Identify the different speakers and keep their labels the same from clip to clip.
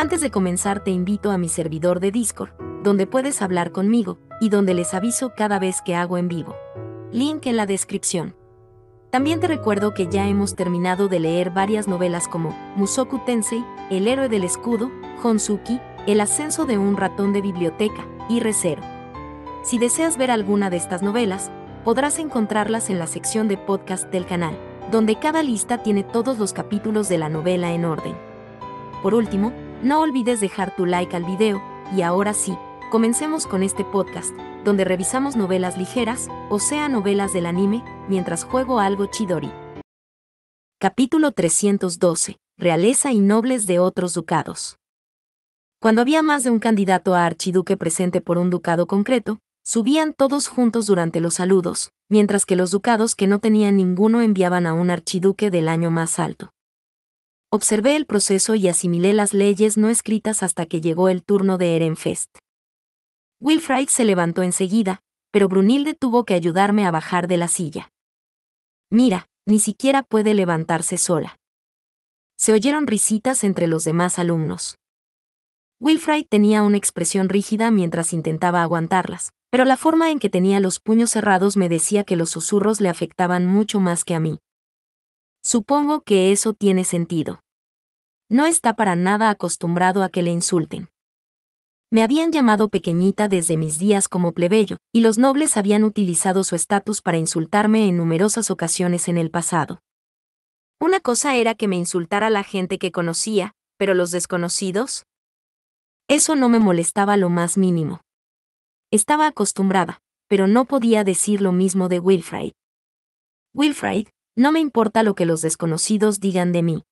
Speaker 1: Antes de comenzar te invito a mi servidor de Discord, donde puedes hablar conmigo y donde les aviso cada vez que hago en vivo. Link en la descripción. También te recuerdo que ya hemos terminado de leer varias novelas como Musoku Tensei, El héroe del escudo, Honsuki, El ascenso de un ratón de biblioteca y Recero. Si deseas ver alguna de estas novelas, podrás encontrarlas en la sección de podcast del canal, donde cada lista tiene todos los capítulos de la novela en orden. Por último, no olvides dejar tu like al video, y ahora sí, comencemos con este podcast, donde revisamos novelas ligeras, o sea novelas del anime, mientras juego algo chidori. Capítulo 312. Realeza y nobles de otros ducados. Cuando había más de un candidato a archiduque presente por un ducado concreto, subían todos juntos durante los saludos, mientras que los ducados que no tenían ninguno enviaban a un archiduque del año más alto. Observé el proceso y asimilé las leyes no escritas hasta que llegó el turno de Erenfest. Wilfried se levantó enseguida, pero Brunilde tuvo que ayudarme a bajar de la silla. Mira, ni siquiera puede levantarse sola. Se oyeron risitas entre los demás alumnos. Wilfried tenía una expresión rígida mientras intentaba aguantarlas, pero la forma en que tenía los puños cerrados me decía que los susurros le afectaban mucho más que a mí. Supongo que eso tiene sentido. No está para nada acostumbrado a que le insulten. Me habían llamado pequeñita desde mis días como plebeyo, y los nobles habían utilizado su estatus para insultarme en numerosas ocasiones en el pasado. Una cosa era que me insultara la gente que conocía, pero los desconocidos. Eso no me molestaba lo más mínimo. Estaba acostumbrada, pero no podía decir lo mismo de Wilfrid. Wilfred, no me importa lo que los desconocidos digan de mí.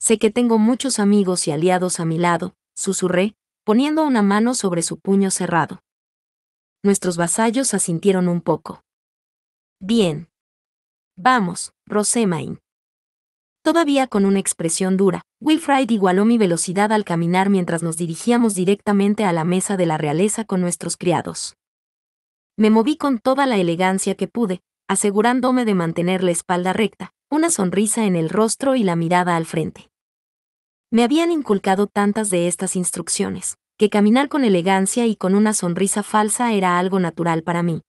Speaker 1: Sé que tengo muchos amigos y aliados a mi lado, susurré, poniendo una mano sobre su puño cerrado. Nuestros vasallos asintieron un poco. Bien. Vamos, Rosemain. Todavía con una expresión dura, Wilfride igualó mi velocidad al caminar mientras nos dirigíamos directamente a la mesa de la realeza con nuestros criados. Me moví con toda la elegancia que pude, asegurándome de mantener la espalda recta, una sonrisa en el rostro y la mirada al frente. Me habían inculcado tantas de estas instrucciones, que caminar con elegancia y con una sonrisa falsa era algo natural para mí.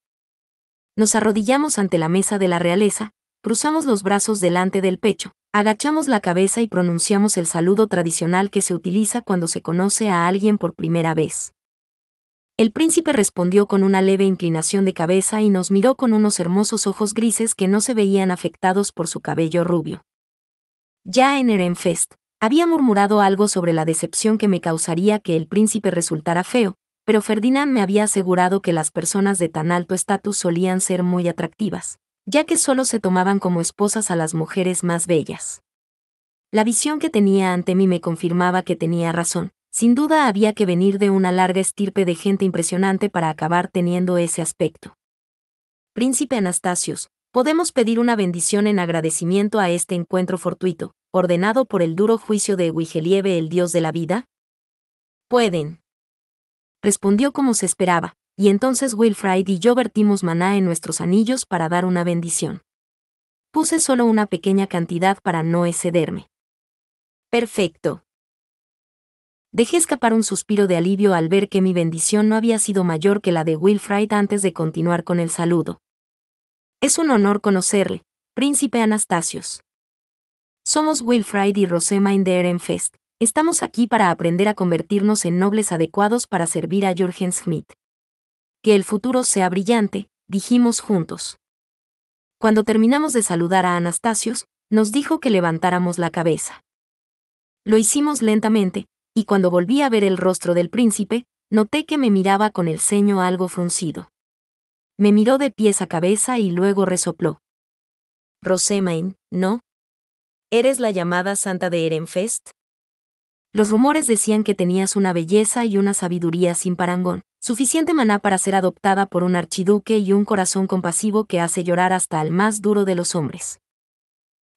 Speaker 1: Nos arrodillamos ante la mesa de la realeza, cruzamos los brazos delante del pecho, agachamos la cabeza y pronunciamos el saludo tradicional que se utiliza cuando se conoce a alguien por primera vez. El príncipe respondió con una leve inclinación de cabeza y nos miró con unos hermosos ojos grises que no se veían afectados por su cabello rubio. Ya en Erenfest, había murmurado algo sobre la decepción que me causaría que el príncipe resultara feo, pero Ferdinand me había asegurado que las personas de tan alto estatus solían ser muy atractivas, ya que solo se tomaban como esposas a las mujeres más bellas. La visión que tenía ante mí me confirmaba que tenía razón, sin duda había que venir de una larga estirpe de gente impresionante para acabar teniendo ese aspecto. Príncipe Anastasios, podemos pedir una bendición en agradecimiento a este encuentro fortuito, ordenado por el duro juicio de Wigelieve el dios de la vida? Pueden. Respondió como se esperaba, y entonces Wilfried y yo vertimos maná en nuestros anillos para dar una bendición. Puse solo una pequeña cantidad para no excederme. Perfecto. Dejé escapar un suspiro de alivio al ver que mi bendición no había sido mayor que la de Wilfrid antes de continuar con el saludo. Es un honor conocerle, príncipe Anastasios. Somos Wilfried y Rosema in Estamos aquí para aprender a convertirnos en nobles adecuados para servir a Jürgen Schmidt. Que el futuro sea brillante, dijimos juntos. Cuando terminamos de saludar a Anastasios, nos dijo que levantáramos la cabeza. Lo hicimos lentamente, y cuando volví a ver el rostro del príncipe, noté que me miraba con el ceño algo fruncido. Me miró de pies a cabeza y luego resopló. Rosemain, ¿no? ¿Eres la llamada santa de Erenfest? Los rumores decían que tenías una belleza y una sabiduría sin parangón, suficiente maná para ser adoptada por un archiduque y un corazón compasivo que hace llorar hasta al más duro de los hombres.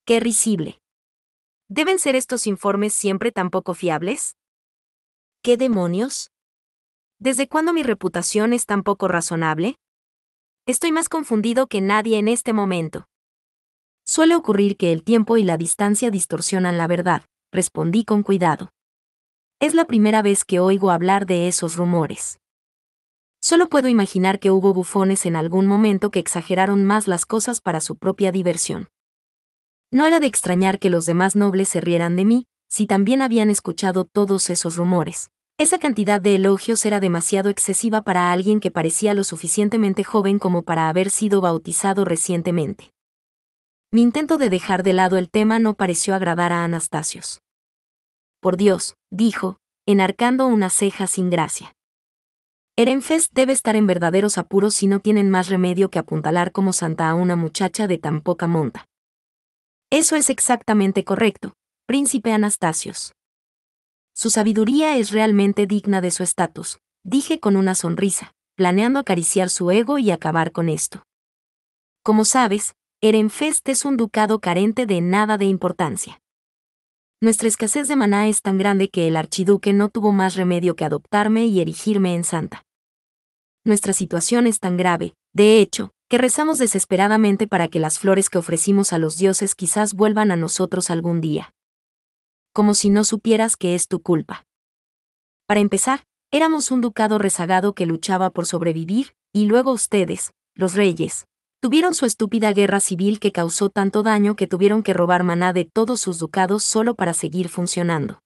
Speaker 1: ¡Qué risible! ¿Deben ser estos informes siempre tan poco fiables? ¿Qué demonios? ¿Desde cuándo mi reputación es tan poco razonable? Estoy más confundido que nadie en este momento. Suele ocurrir que el tiempo y la distancia distorsionan la verdad, respondí con cuidado. Es la primera vez que oigo hablar de esos rumores. Solo puedo imaginar que hubo bufones en algún momento que exageraron más las cosas para su propia diversión. No era de extrañar que los demás nobles se rieran de mí, si también habían escuchado todos esos rumores, esa cantidad de elogios era demasiado excesiva para alguien que parecía lo suficientemente joven como para haber sido bautizado recientemente. Mi intento de dejar de lado el tema no pareció agradar a Anastasios. Por Dios, dijo, enarcando una ceja sin gracia. Erenfest debe estar en verdaderos apuros si no tienen más remedio que apuntalar como santa a una muchacha de tan poca monta. Eso es exactamente correcto, príncipe Anastasios. Su sabiduría es realmente digna de su estatus, dije con una sonrisa, planeando acariciar su ego y acabar con esto. Como sabes, Erenfest es un ducado carente de nada de importancia. Nuestra escasez de maná es tan grande que el archiduque no tuvo más remedio que adoptarme y erigirme en santa. Nuestra situación es tan grave, de hecho, que rezamos desesperadamente para que las flores que ofrecimos a los dioses quizás vuelvan a nosotros algún día como si no supieras que es tu culpa. Para empezar, éramos un ducado rezagado que luchaba por sobrevivir, y luego ustedes, los reyes, tuvieron su estúpida guerra civil que causó tanto daño que tuvieron que robar maná de todos sus ducados solo para seguir funcionando.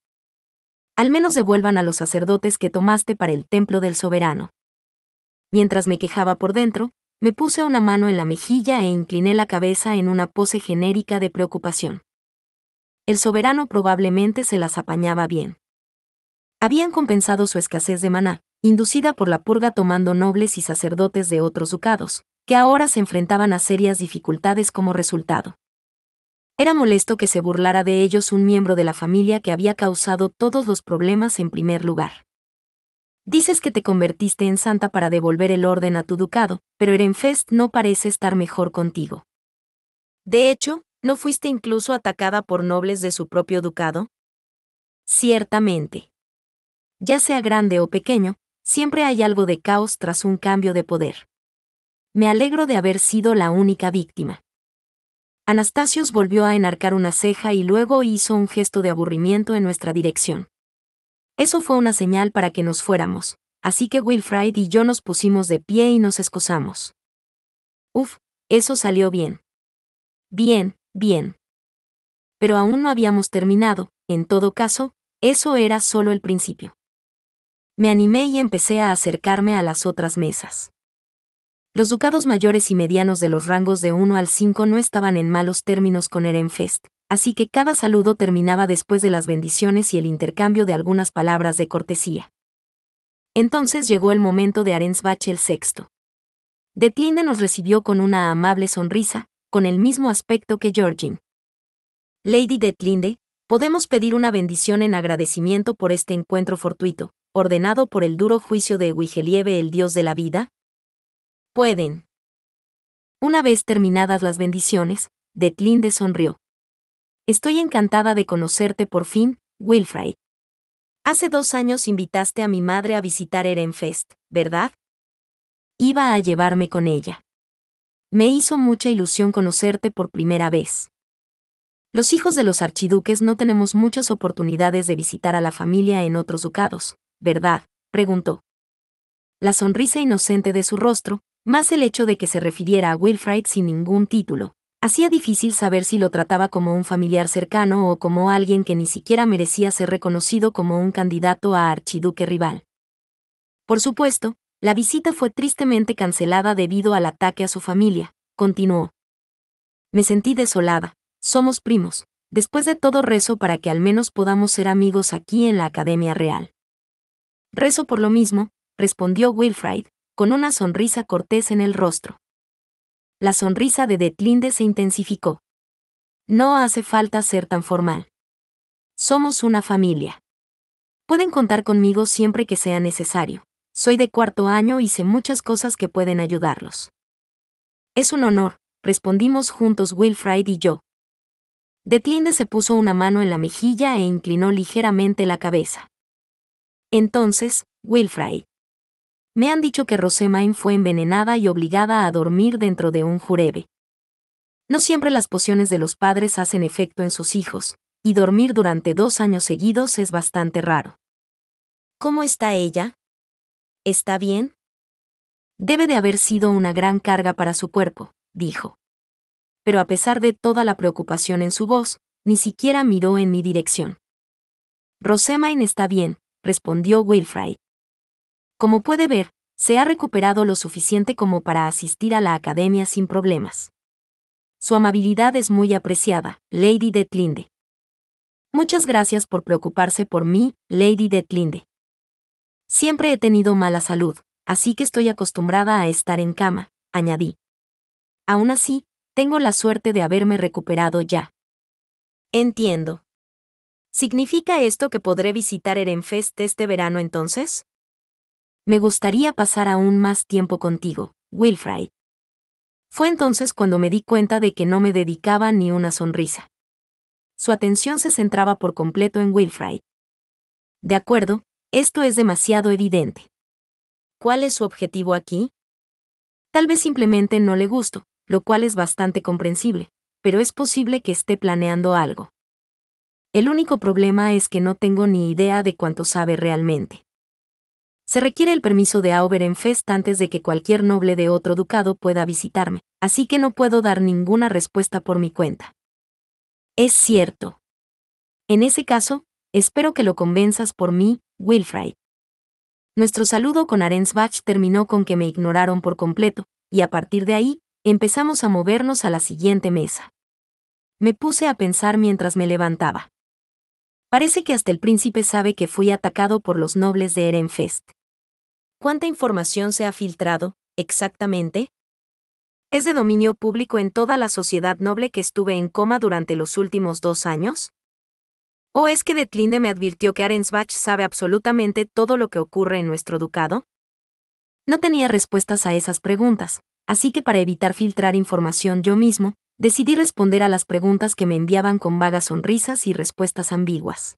Speaker 1: Al menos devuelvan a los sacerdotes que tomaste para el templo del soberano. Mientras me quejaba por dentro, me puse una mano en la mejilla e incliné la cabeza en una pose genérica de preocupación el soberano probablemente se las apañaba bien. Habían compensado su escasez de maná, inducida por la purga tomando nobles y sacerdotes de otros ducados, que ahora se enfrentaban a serias dificultades como resultado. Era molesto que se burlara de ellos un miembro de la familia que había causado todos los problemas en primer lugar. Dices que te convertiste en santa para devolver el orden a tu ducado, pero Erenfest no parece estar mejor contigo. De hecho, ¿No fuiste incluso atacada por nobles de su propio ducado? Ciertamente. Ya sea grande o pequeño, siempre hay algo de caos tras un cambio de poder. Me alegro de haber sido la única víctima. Anastasios volvió a enarcar una ceja y luego hizo un gesto de aburrimiento en nuestra dirección. Eso fue una señal para que nos fuéramos, así que Wilfried y yo nos pusimos de pie y nos escozamos. Uf, eso salió bien. Bien, Bien. Pero aún no habíamos terminado, en todo caso, eso era solo el principio. Me animé y empecé a acercarme a las otras mesas. Los ducados mayores y medianos de los rangos de 1 al 5 no estaban en malos términos con Erenfest, así que cada saludo terminaba después de las bendiciones y el intercambio de algunas palabras de cortesía. Entonces llegó el momento de Arensbach el sexto. De nos recibió con una amable sonrisa, con el mismo aspecto que Georgine. Lady Detlinde, podemos pedir una bendición en agradecimiento por este encuentro fortuito, ordenado por el duro juicio de Wigelieve el dios de la vida? Pueden. Una vez terminadas las bendiciones, Detlinde sonrió. Estoy encantada de conocerte por fin, Wilfred. Hace dos años invitaste a mi madre a visitar Erenfest, ¿verdad? Iba a llevarme con ella. Me hizo mucha ilusión conocerte por primera vez. Los hijos de los archiduques no tenemos muchas oportunidades de visitar a la familia en otros ducados, ¿verdad? preguntó. La sonrisa inocente de su rostro, más el hecho de que se refiriera a Wilfrid sin ningún título, hacía difícil saber si lo trataba como un familiar cercano o como alguien que ni siquiera merecía ser reconocido como un candidato a archiduque rival. Por supuesto, la visita fue tristemente cancelada debido al ataque a su familia, continuó. Me sentí desolada, somos primos. Después de todo rezo para que al menos podamos ser amigos aquí en la Academia Real. Rezo por lo mismo, respondió Wilfrid, con una sonrisa cortés en el rostro. La sonrisa de Detlinde se intensificó. No hace falta ser tan formal. Somos una familia. Pueden contar conmigo siempre que sea necesario. Soy de cuarto año y sé muchas cosas que pueden ayudarlos. Es un honor, respondimos juntos Wilfried y yo. Detiende se puso una mano en la mejilla e inclinó ligeramente la cabeza. Entonces, Wilfried. Me han dicho que Rosemain fue envenenada y obligada a dormir dentro de un jurebe. No siempre las pociones de los padres hacen efecto en sus hijos, y dormir durante dos años seguidos es bastante raro. ¿Cómo está ella? ¿Está bien? Debe de haber sido una gran carga para su cuerpo, dijo. Pero a pesar de toda la preocupación en su voz, ni siquiera miró en mi dirección. Rosemain está bien, respondió Wilfrid. Como puede ver, se ha recuperado lo suficiente como para asistir a la academia sin problemas. Su amabilidad es muy apreciada, Lady Detlinde. Muchas gracias por preocuparse por mí, Lady Detlinde. Siempre he tenido mala salud, así que estoy acostumbrada a estar en cama, añadí. Aún así, tengo la suerte de haberme recuperado ya. Entiendo. ¿Significa esto que podré visitar Erenfest este verano entonces? Me gustaría pasar aún más tiempo contigo, Wilfrid. Fue entonces cuando me di cuenta de que no me dedicaba ni una sonrisa. Su atención se centraba por completo en Wilfrid. De acuerdo, esto es demasiado evidente. ¿Cuál es su objetivo aquí? Tal vez simplemente no le gusto, lo cual es bastante comprensible, pero es posible que esté planeando algo. El único problema es que no tengo ni idea de cuánto sabe realmente. Se requiere el permiso de Auberenfest antes de que cualquier noble de otro ducado pueda visitarme, así que no puedo dar ninguna respuesta por mi cuenta. Es cierto. En ese caso, espero que lo convenzas por mí, Wilfried. Nuestro saludo con Arensbach terminó con que me ignoraron por completo, y a partir de ahí, empezamos a movernos a la siguiente mesa. Me puse a pensar mientras me levantaba. Parece que hasta el príncipe sabe que fui atacado por los nobles de Erenfest. ¿Cuánta información se ha filtrado, exactamente? ¿Es de dominio público en toda la sociedad noble que estuve en coma durante los últimos dos años? ¿O oh, es que Detlinde me advirtió que Arensbach sabe absolutamente todo lo que ocurre en nuestro ducado? No tenía respuestas a esas preguntas, así que para evitar filtrar información yo mismo, decidí responder a las preguntas que me enviaban con vagas sonrisas y respuestas ambiguas.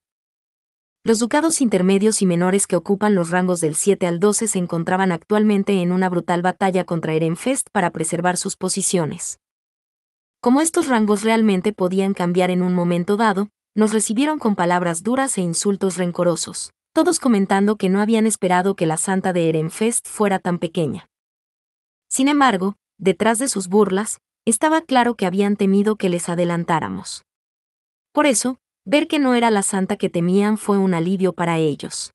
Speaker 1: Los ducados intermedios y menores que ocupan los rangos del 7 al 12 se encontraban actualmente en una brutal batalla contra Ehrenfest para preservar sus posiciones. Como estos rangos realmente podían cambiar en un momento dado, nos recibieron con palabras duras e insultos rencorosos, todos comentando que no habían esperado que la santa de Ehrenfest fuera tan pequeña. Sin embargo, detrás de sus burlas, estaba claro que habían temido que les adelantáramos. Por eso, ver que no era la santa que temían fue un alivio para ellos.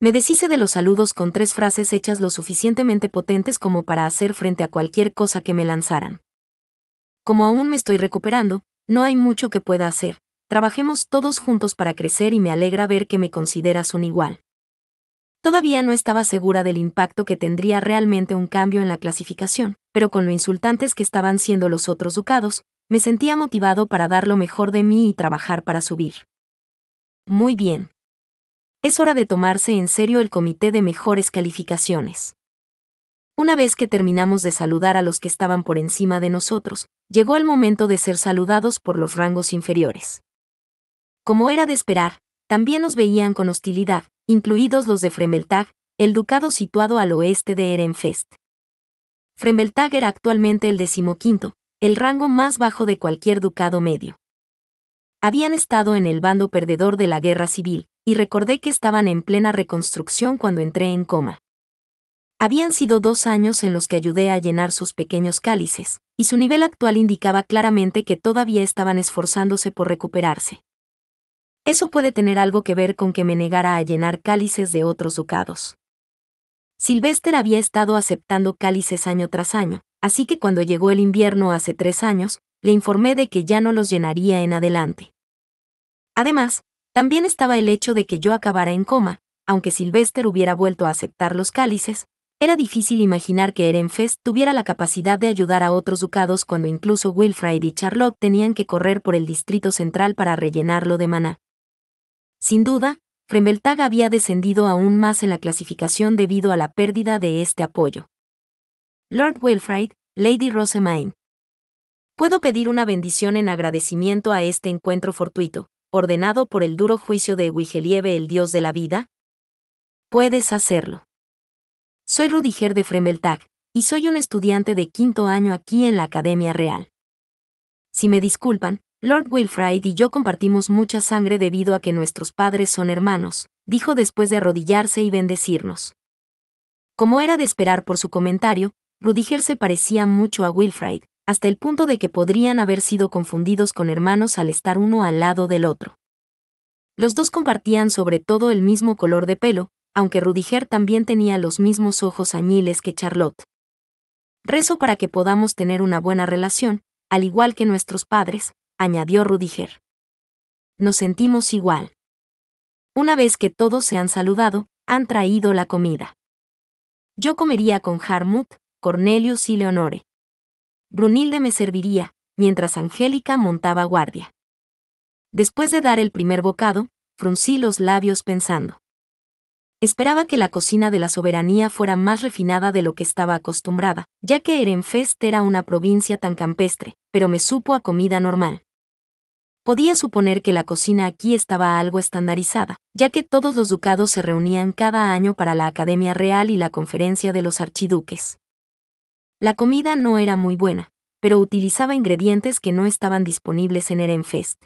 Speaker 1: Me deshice de los saludos con tres frases hechas lo suficientemente potentes como para hacer frente a cualquier cosa que me lanzaran. Como aún me estoy recuperando, no hay mucho que pueda hacer, Trabajemos todos juntos para crecer y me alegra ver que me consideras un igual. Todavía no estaba segura del impacto que tendría realmente un cambio en la clasificación, pero con lo insultantes que estaban siendo los otros ducados, me sentía motivado para dar lo mejor de mí y trabajar para subir. Muy bien. Es hora de tomarse en serio el comité de mejores calificaciones. Una vez que terminamos de saludar a los que estaban por encima de nosotros, llegó el momento de ser saludados por los rangos inferiores. Como era de esperar, también nos veían con hostilidad, incluidos los de Fremeltag, el ducado situado al oeste de Erenfest. Fremeltag era actualmente el decimoquinto, el rango más bajo de cualquier ducado medio. Habían estado en el bando perdedor de la guerra civil, y recordé que estaban en plena reconstrucción cuando entré en coma. Habían sido dos años en los que ayudé a llenar sus pequeños cálices, y su nivel actual indicaba claramente que todavía estaban esforzándose por recuperarse. Eso puede tener algo que ver con que me negara a llenar cálices de otros ducados. Silvester había estado aceptando cálices año tras año, así que cuando llegó el invierno hace tres años, le informé de que ya no los llenaría en adelante. Además, también estaba el hecho de que yo acabara en coma, aunque Silvester hubiera vuelto a aceptar los cálices, era difícil imaginar que Erenfest tuviera la capacidad de ayudar a otros ducados cuando incluso Wilfrid y Charlotte tenían que correr por el distrito central para rellenarlo de maná. Sin duda, Fremeltag había descendido aún más en la clasificación debido a la pérdida de este apoyo. Lord Wilfrid, Lady Rosemain. Puedo pedir una bendición en agradecimiento a este encuentro fortuito, ordenado por el duro juicio de Wigelieve el dios de la vida. Puedes hacerlo. Soy Rudiger de Fremeltag, y soy un estudiante de quinto año aquí en la Academia Real. Si me disculpan, Lord Wilfrid y yo compartimos mucha sangre debido a que nuestros padres son hermanos, dijo después de arrodillarse y bendecirnos. Como era de esperar por su comentario, Rudiger se parecía mucho a Wilfrid, hasta el punto de que podrían haber sido confundidos con hermanos al estar uno al lado del otro. Los dos compartían sobre todo el mismo color de pelo, aunque Rudiger también tenía los mismos ojos añiles que Charlotte. Rezo para que podamos tener una buena relación, al igual que nuestros padres, añadió Rudiger. Nos sentimos igual. Una vez que todos se han saludado, han traído la comida. Yo comería con Harmut, Cornelius y Leonore. Brunilde me serviría, mientras Angélica montaba guardia. Después de dar el primer bocado, fruncí los labios pensando. Esperaba que la cocina de la soberanía fuera más refinada de lo que estaba acostumbrada, ya que Erenfest era una provincia tan campestre, pero me supo a comida normal podía suponer que la cocina aquí estaba algo estandarizada, ya que todos los ducados se reunían cada año para la Academia Real y la Conferencia de los Archiduques. La comida no era muy buena, pero utilizaba ingredientes que no estaban disponibles en Erenfest.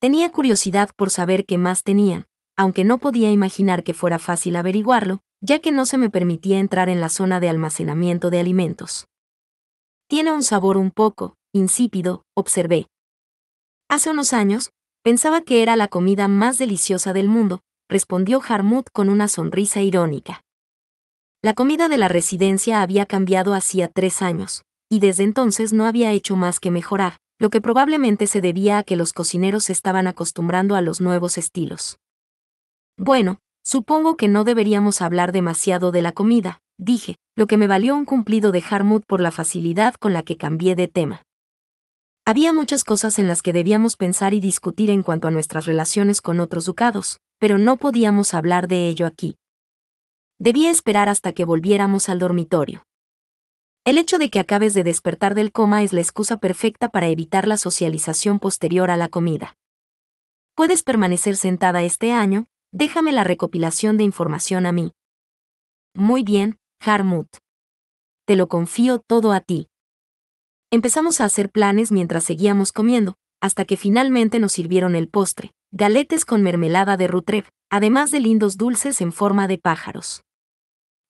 Speaker 1: Tenía curiosidad por saber qué más tenían, aunque no podía imaginar que fuera fácil averiguarlo, ya que no se me permitía entrar en la zona de almacenamiento de alimentos. Tiene un sabor un poco, insípido, observé, Hace unos años, pensaba que era la comida más deliciosa del mundo, respondió Harmut con una sonrisa irónica. La comida de la residencia había cambiado hacía tres años, y desde entonces no había hecho más que mejorar, lo que probablemente se debía a que los cocineros se estaban acostumbrando a los nuevos estilos. Bueno, supongo que no deberíamos hablar demasiado de la comida, dije, lo que me valió un cumplido de Harmut por la facilidad con la que cambié de tema. Había muchas cosas en las que debíamos pensar y discutir en cuanto a nuestras relaciones con otros ducados, pero no podíamos hablar de ello aquí. Debía esperar hasta que volviéramos al dormitorio. El hecho de que acabes de despertar del coma es la excusa perfecta para evitar la socialización posterior a la comida. Puedes permanecer sentada este año, déjame la recopilación de información a mí. Muy bien, Harmut. Te lo confío todo a ti. Empezamos a hacer planes mientras seguíamos comiendo, hasta que finalmente nos sirvieron el postre, galetes con mermelada de Rutrev, además de lindos dulces en forma de pájaros.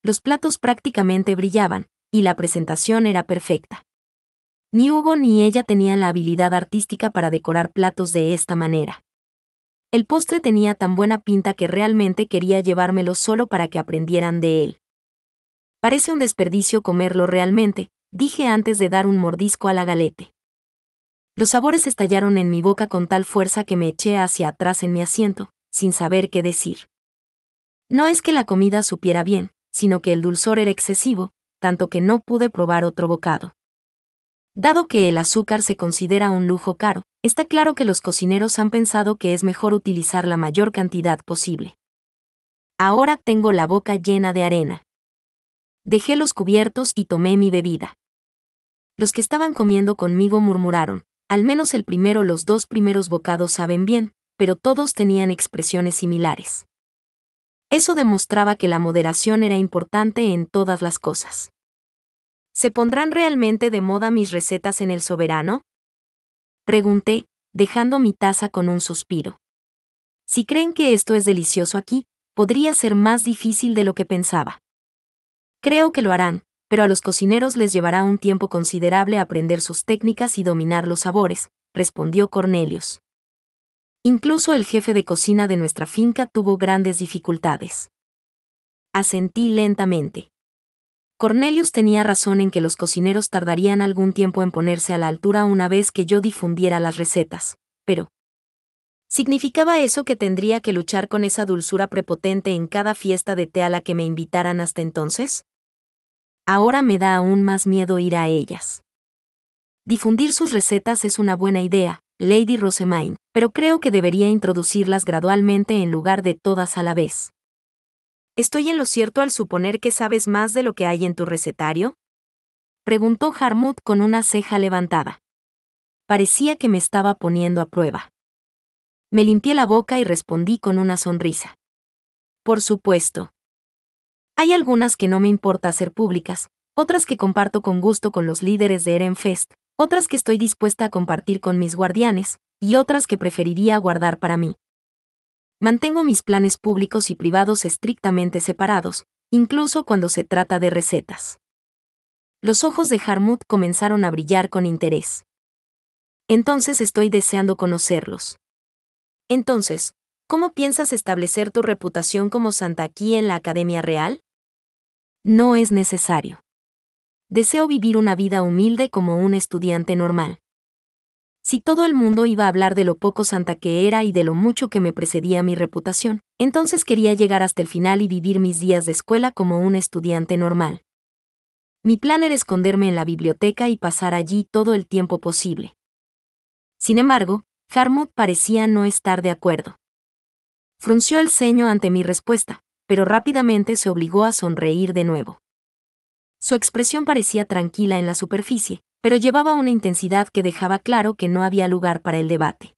Speaker 1: Los platos prácticamente brillaban, y la presentación era perfecta. Ni Hugo ni ella tenían la habilidad artística para decorar platos de esta manera. El postre tenía tan buena pinta que realmente quería llevármelo solo para que aprendieran de él. Parece un desperdicio comerlo realmente, dije antes de dar un mordisco a la galete. Los sabores estallaron en mi boca con tal fuerza que me eché hacia atrás en mi asiento, sin saber qué decir. No es que la comida supiera bien, sino que el dulzor era excesivo, tanto que no pude probar otro bocado. Dado que el azúcar se considera un lujo caro, está claro que los cocineros han pensado que es mejor utilizar la mayor cantidad posible. Ahora tengo la boca llena de arena. Dejé los cubiertos y tomé mi bebida los que estaban comiendo conmigo murmuraron, al menos el primero los dos primeros bocados saben bien, pero todos tenían expresiones similares. Eso demostraba que la moderación era importante en todas las cosas. ¿Se pondrán realmente de moda mis recetas en el soberano? Pregunté, dejando mi taza con un suspiro. Si creen que esto es delicioso aquí, podría ser más difícil de lo que pensaba. Creo que lo harán, pero a los cocineros les llevará un tiempo considerable aprender sus técnicas y dominar los sabores, respondió Cornelius. Incluso el jefe de cocina de nuestra finca tuvo grandes dificultades. Asentí lentamente. Cornelius tenía razón en que los cocineros tardarían algún tiempo en ponerse a la altura una vez que yo difundiera las recetas, pero... ¿Significaba eso que tendría que luchar con esa dulzura prepotente en cada fiesta de té a la que me invitaran hasta entonces? ahora me da aún más miedo ir a ellas. Difundir sus recetas es una buena idea, Lady rosemain, pero creo que debería introducirlas gradualmente en lugar de todas a la vez. ¿Estoy en lo cierto al suponer que sabes más de lo que hay en tu recetario? Preguntó Harmut con una ceja levantada. Parecía que me estaba poniendo a prueba. Me limpié la boca y respondí con una sonrisa. Por supuesto, hay algunas que no me importa hacer públicas, otras que comparto con gusto con los líderes de Erenfest, otras que estoy dispuesta a compartir con mis guardianes, y otras que preferiría guardar para mí. Mantengo mis planes públicos y privados estrictamente separados, incluso cuando se trata de recetas. Los ojos de Harmut comenzaron a brillar con interés. Entonces estoy deseando conocerlos. Entonces, ¿cómo piensas establecer tu reputación como santa aquí en la Academia Real? No es necesario. Deseo vivir una vida humilde como un estudiante normal. Si todo el mundo iba a hablar de lo poco santa que era y de lo mucho que me precedía mi reputación, entonces quería llegar hasta el final y vivir mis días de escuela como un estudiante normal. Mi plan era esconderme en la biblioteca y pasar allí todo el tiempo posible. Sin embargo, Harmut parecía no estar de acuerdo. Frunció el ceño ante mi respuesta, pero rápidamente se obligó a sonreír de nuevo. Su expresión parecía tranquila en la superficie, pero llevaba una intensidad que dejaba claro que no había lugar para el debate.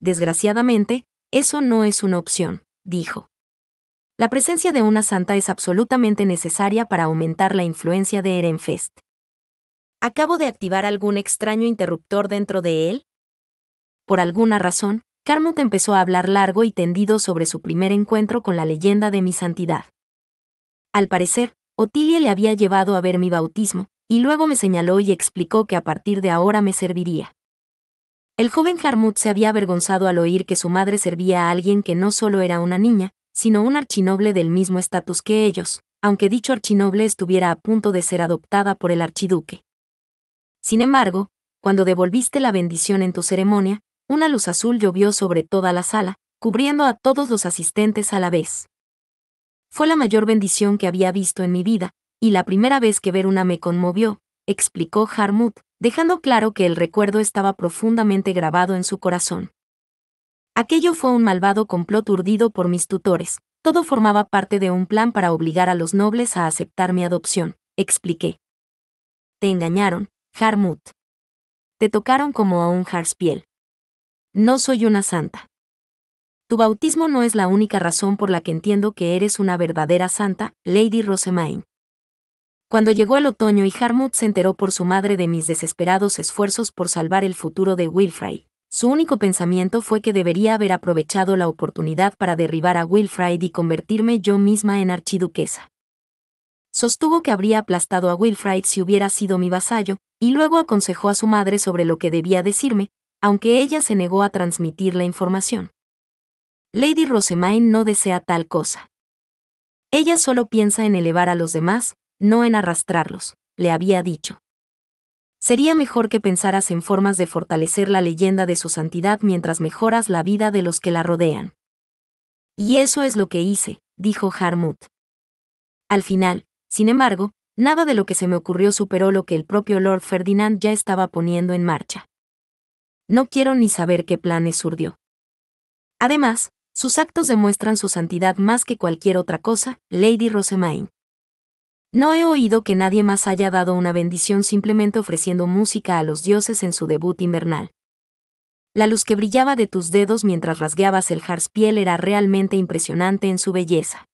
Speaker 1: Desgraciadamente, eso no es una opción, dijo. La presencia de una santa es absolutamente necesaria para aumentar la influencia de Erenfest. ¿Acabo de activar algún extraño interruptor dentro de él? Por alguna razón, Carmut empezó a hablar largo y tendido sobre su primer encuentro con la leyenda de mi santidad. Al parecer, Otilia le había llevado a ver mi bautismo, y luego me señaló y explicó que a partir de ahora me serviría. El joven Carmut se había avergonzado al oír que su madre servía a alguien que no solo era una niña, sino un archinoble del mismo estatus que ellos, aunque dicho archinoble estuviera a punto de ser adoptada por el archiduque. Sin embargo, cuando devolviste la bendición en tu ceremonia, una luz azul llovió sobre toda la sala, cubriendo a todos los asistentes a la vez. Fue la mayor bendición que había visto en mi vida, y la primera vez que ver una me conmovió, explicó Harmut, dejando claro que el recuerdo estaba profundamente grabado en su corazón. Aquello fue un malvado complot urdido por mis tutores, todo formaba parte de un plan para obligar a los nobles a aceptar mi adopción, expliqué. Te engañaron, Harmut. Te tocaron como a un harspiel. No soy una santa. Tu bautismo no es la única razón por la que entiendo que eres una verdadera santa, Lady Rosemain. Cuando llegó el otoño y Harmut se enteró por su madre de mis desesperados esfuerzos por salvar el futuro de Wilfrid, su único pensamiento fue que debería haber aprovechado la oportunidad para derribar a Wilfrid y convertirme yo misma en archiduquesa. Sostuvo que habría aplastado a Wilfrid si hubiera sido mi vasallo, y luego aconsejó a su madre sobre lo que debía decirme, aunque ella se negó a transmitir la información. Lady Rosemain no desea tal cosa. Ella solo piensa en elevar a los demás, no en arrastrarlos, le había dicho. Sería mejor que pensaras en formas de fortalecer la leyenda de su santidad mientras mejoras la vida de los que la rodean. Y eso es lo que hice, dijo Harmut. Al final, sin embargo, nada de lo que se me ocurrió superó lo que el propio Lord Ferdinand ya estaba poniendo en marcha no quiero ni saber qué planes surdió. Además, sus actos demuestran su santidad más que cualquier otra cosa, Lady Rosemain. No he oído que nadie más haya dado una bendición simplemente ofreciendo música a los dioses en su debut invernal. La luz que brillaba de tus dedos mientras rasgueabas el harspiel era realmente impresionante en su belleza.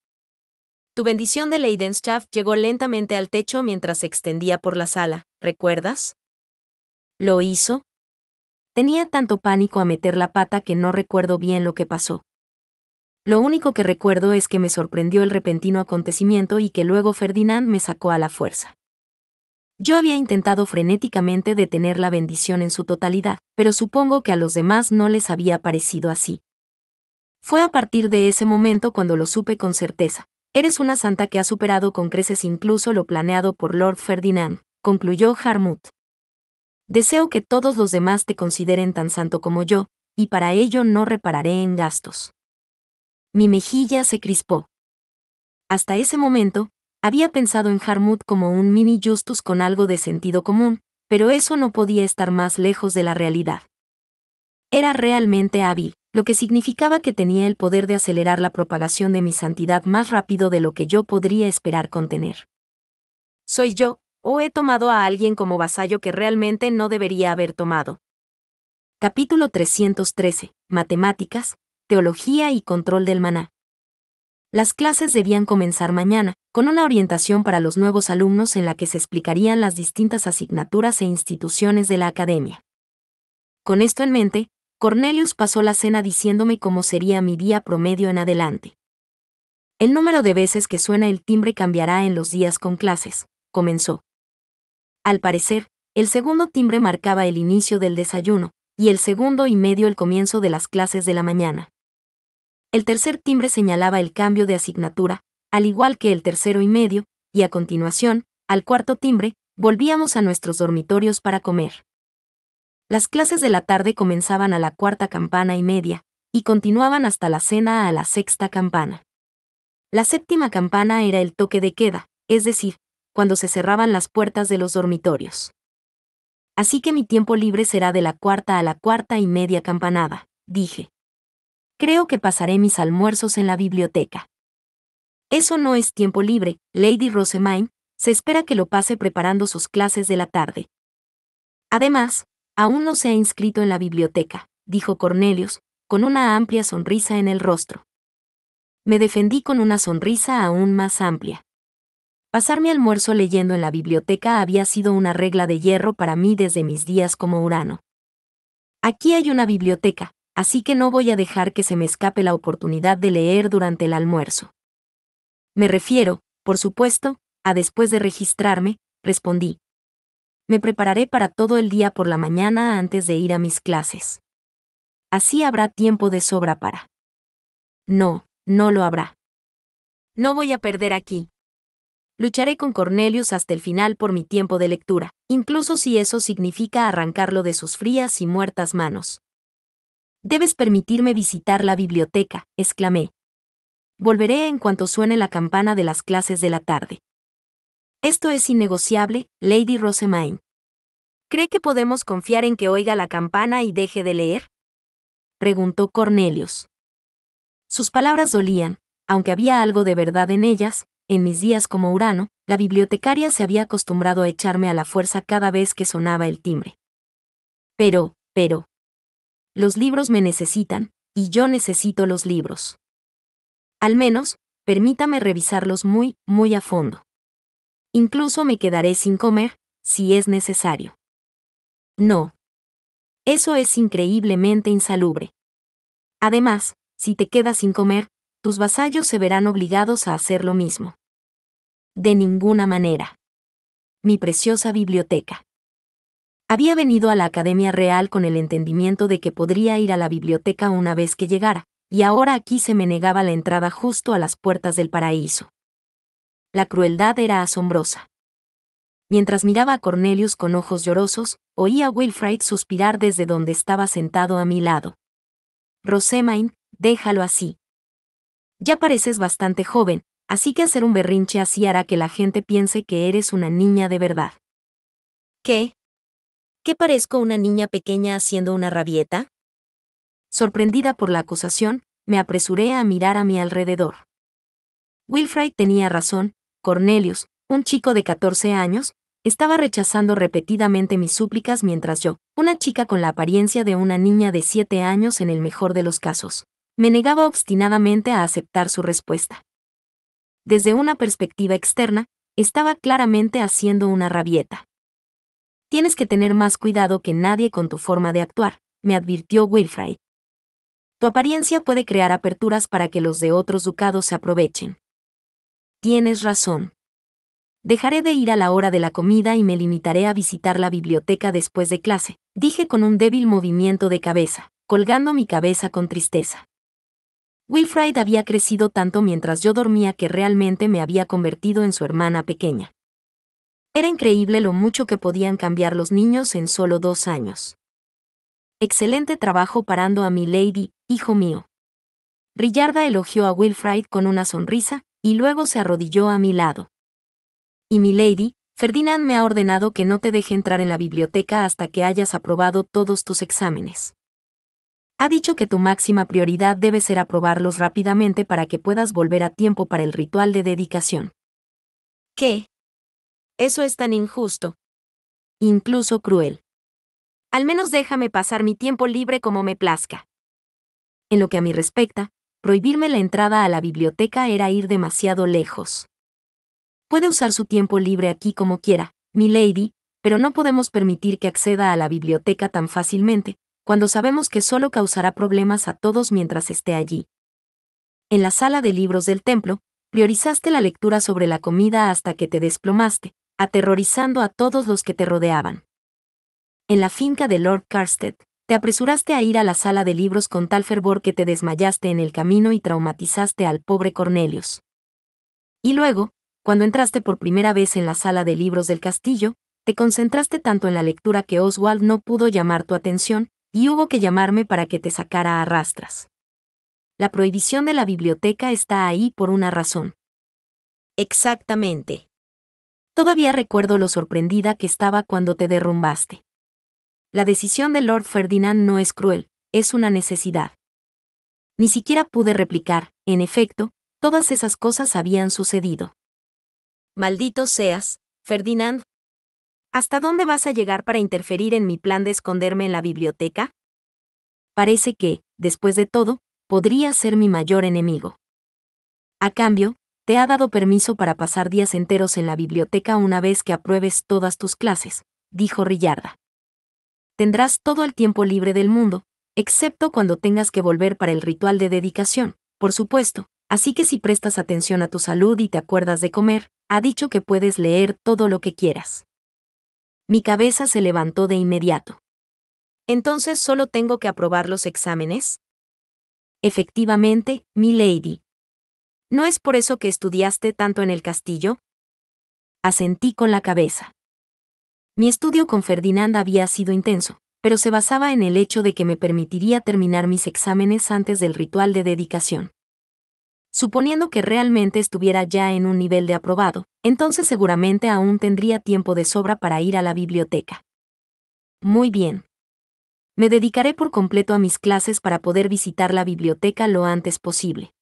Speaker 1: Tu bendición de Leidenschaft llegó lentamente al techo mientras se extendía por la sala, ¿recuerdas? Lo hizo, Tenía tanto pánico a meter la pata que no recuerdo bien lo que pasó. Lo único que recuerdo es que me sorprendió el repentino acontecimiento y que luego Ferdinand me sacó a la fuerza. Yo había intentado frenéticamente detener la bendición en su totalidad, pero supongo que a los demás no les había parecido así. Fue a partir de ese momento cuando lo supe con certeza. Eres una santa que ha superado con creces incluso lo planeado por Lord Ferdinand, concluyó Harmut. Deseo que todos los demás te consideren tan santo como yo, y para ello no repararé en gastos. Mi mejilla se crispó. Hasta ese momento, había pensado en Harmut como un mini justus con algo de sentido común, pero eso no podía estar más lejos de la realidad. Era realmente hábil, lo que significaba que tenía el poder de acelerar la propagación de mi santidad más rápido de lo que yo podría esperar contener. Soy yo, o he tomado a alguien como vasallo que realmente no debería haber tomado. Capítulo 313. Matemáticas, Teología y Control del Maná. Las clases debían comenzar mañana, con una orientación para los nuevos alumnos en la que se explicarían las distintas asignaturas e instituciones de la academia. Con esto en mente, Cornelius pasó la cena diciéndome cómo sería mi día promedio en adelante. El número de veces que suena el timbre cambiará en los días con clases, comenzó. Al parecer, el segundo timbre marcaba el inicio del desayuno, y el segundo y medio el comienzo de las clases de la mañana. El tercer timbre señalaba el cambio de asignatura, al igual que el tercero y medio, y a continuación, al cuarto timbre, volvíamos a nuestros dormitorios para comer. Las clases de la tarde comenzaban a la cuarta campana y media, y continuaban hasta la cena a la sexta campana. La séptima campana era el toque de queda, es decir, cuando se cerraban las puertas de los dormitorios. Así que mi tiempo libre será de la cuarta a la cuarta y media campanada, dije. Creo que pasaré mis almuerzos en la biblioteca. Eso no es tiempo libre, Lady Rosemine, se espera que lo pase preparando sus clases de la tarde. Además, aún no se ha inscrito en la biblioteca, dijo Cornelius, con una amplia sonrisa en el rostro. Me defendí con una sonrisa aún más amplia. Pasar mi almuerzo leyendo en la biblioteca había sido una regla de hierro para mí desde mis días como Urano. Aquí hay una biblioteca, así que no voy a dejar que se me escape la oportunidad de leer durante el almuerzo. Me refiero, por supuesto, a después de registrarme, respondí. Me prepararé para todo el día por la mañana antes de ir a mis clases. Así habrá tiempo de sobra para. No, no lo habrá. No voy a perder aquí, lucharé con Cornelius hasta el final por mi tiempo de lectura, incluso si eso significa arrancarlo de sus frías y muertas manos. Debes permitirme visitar la biblioteca, exclamé. Volveré en cuanto suene la campana de las clases de la tarde. Esto es innegociable, Lady Rosemain. ¿Cree que podemos confiar en que oiga la campana y deje de leer? preguntó Cornelius. Sus palabras dolían, aunque había algo de verdad en ellas, en mis días como Urano, la bibliotecaria se había acostumbrado a echarme a la fuerza cada vez que sonaba el timbre. Pero, pero. Los libros me necesitan, y yo necesito los libros. Al menos, permítame revisarlos muy, muy a fondo. Incluso me quedaré sin comer, si es necesario. No. Eso es increíblemente insalubre. Además, si te quedas sin comer, tus vasallos se verán obligados a hacer lo mismo. De ninguna manera. Mi preciosa biblioteca. Había venido a la Academia Real con el entendimiento de que podría ir a la biblioteca una vez que llegara, y ahora aquí se me negaba la entrada justo a las puertas del paraíso. La crueldad era asombrosa. Mientras miraba a Cornelius con ojos llorosos, oía a Wilfrid suspirar desde donde estaba sentado a mi lado. Rosemain, déjalo así. Ya pareces bastante joven, así que hacer un berrinche así hará que la gente piense que eres una niña de verdad. ¿Qué? ¿Qué parezco una niña pequeña haciendo una rabieta? Sorprendida por la acusación, me apresuré a mirar a mi alrededor. Wilfrid tenía razón, Cornelius, un chico de 14 años, estaba rechazando repetidamente mis súplicas mientras yo, una chica con la apariencia de una niña de 7 años en el mejor de los casos, me negaba obstinadamente a aceptar su respuesta desde una perspectiva externa, estaba claramente haciendo una rabieta. Tienes que tener más cuidado que nadie con tu forma de actuar, me advirtió Wilfrid. Tu apariencia puede crear aperturas para que los de otros ducados se aprovechen. Tienes razón. Dejaré de ir a la hora de la comida y me limitaré a visitar la biblioteca después de clase, dije con un débil movimiento de cabeza, colgando mi cabeza con tristeza. Wilfrid había crecido tanto mientras yo dormía que realmente me había convertido en su hermana pequeña. Era increíble lo mucho que podían cambiar los niños en solo dos años. Excelente trabajo parando a mi lady, hijo mío. Rillarda elogió a Wilfrid con una sonrisa, y luego se arrodilló a mi lado. Y mi lady, Ferdinand me ha ordenado que no te deje entrar en la biblioteca hasta que hayas aprobado todos tus exámenes ha dicho que tu máxima prioridad debe ser aprobarlos rápidamente para que puedas volver a tiempo para el ritual de dedicación. ¿Qué? Eso es tan injusto. Incluso cruel. Al menos déjame pasar mi tiempo libre como me plazca. En lo que a mí respecta, prohibirme la entrada a la biblioteca era ir demasiado lejos. Puede usar su tiempo libre aquí como quiera, mi lady, pero no podemos permitir que acceda a la biblioteca tan fácilmente, cuando sabemos que solo causará problemas a todos mientras esté allí. En la sala de libros del templo, priorizaste la lectura sobre la comida hasta que te desplomaste, aterrorizando a todos los que te rodeaban. En la finca de Lord Carsted, te apresuraste a ir a la sala de libros con tal fervor que te desmayaste en el camino y traumatizaste al pobre Cornelius. Y luego, cuando entraste por primera vez en la sala de libros del castillo, te concentraste tanto en la lectura que Oswald no pudo llamar tu atención, y hubo que llamarme para que te sacara a rastras. La prohibición de la biblioteca está ahí por una razón. Exactamente. Todavía recuerdo lo sorprendida que estaba cuando te derrumbaste. La decisión de Lord Ferdinand no es cruel, es una necesidad. Ni siquiera pude replicar, en efecto, todas esas cosas habían sucedido. Maldito seas, Ferdinand, ¿Hasta dónde vas a llegar para interferir en mi plan de esconderme en la biblioteca? Parece que, después de todo, podría ser mi mayor enemigo. A cambio, te ha dado permiso para pasar días enteros en la biblioteca una vez que apruebes todas tus clases, dijo Rillarda. Tendrás todo el tiempo libre del mundo, excepto cuando tengas que volver para el ritual de dedicación, por supuesto, así que si prestas atención a tu salud y te acuerdas de comer, ha dicho que puedes leer todo lo que quieras. Mi cabeza se levantó de inmediato. Entonces solo tengo que aprobar los exámenes. Efectivamente, mi lady. ¿No es por eso que estudiaste tanto en el castillo? Asentí con la cabeza. Mi estudio con Ferdinand había sido intenso, pero se basaba en el hecho de que me permitiría terminar mis exámenes antes del ritual de dedicación. Suponiendo que realmente estuviera ya en un nivel de aprobado, entonces seguramente aún tendría tiempo de sobra para ir a la biblioteca. Muy bien. Me dedicaré por completo a mis clases para poder visitar la biblioteca lo antes posible.